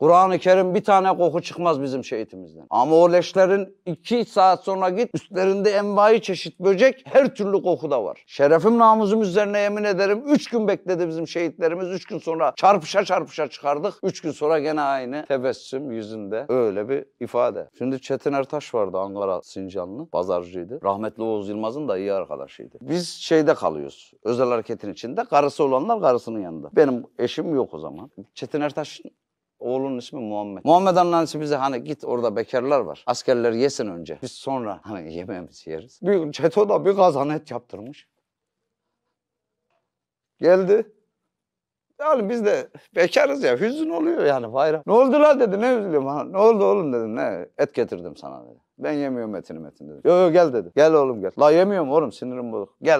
Kur'an-ı Kerim bir tane koku çıkmaz bizim şehitimizden. Ama o leşlerin iki saat sonra git üstlerinde envai çeşit böcek her türlü koku da var. Şerefim namusum üzerine yemin ederim üç gün bekledi bizim şehitlerimiz. Üç gün sonra çarpışa çarpışa çıkardık. Üç gün sonra gene aynı tebessüm yüzünde öyle bir ifade. Şimdi Çetin Ertaş vardı Ankara Sincanlı pazarcıydı. Rahmetli Oğuz Yılmaz'ın da iyi arkadaşıydı. Biz şeyde kalıyoruz özel hareketin içinde. Karısı olanlar karısının yanında. Benim eşim yok o zaman. Çetin Ertaş'ın Oğlunun ismi Muhammed. Muhammed annesi bize hani git orada bekarlar var. Askerler yesin önce. Biz sonra hani yemeğimizi yeriz. Bir çeto da bir kazanet yaptırmış. Geldi. Yani biz de bekarız ya. Hüzün oluyor yani bayram. Ne oldu lan dedi. Ne üzülüyorum ha? Ne oldu oğlum dedim. Ne? Et getirdim sana dedi. Ben yemiyorum etini metin dedi. Yo yo gel dedi. Gel oğlum gel. La yemiyorum oğlum sinirim bozuk. Gel.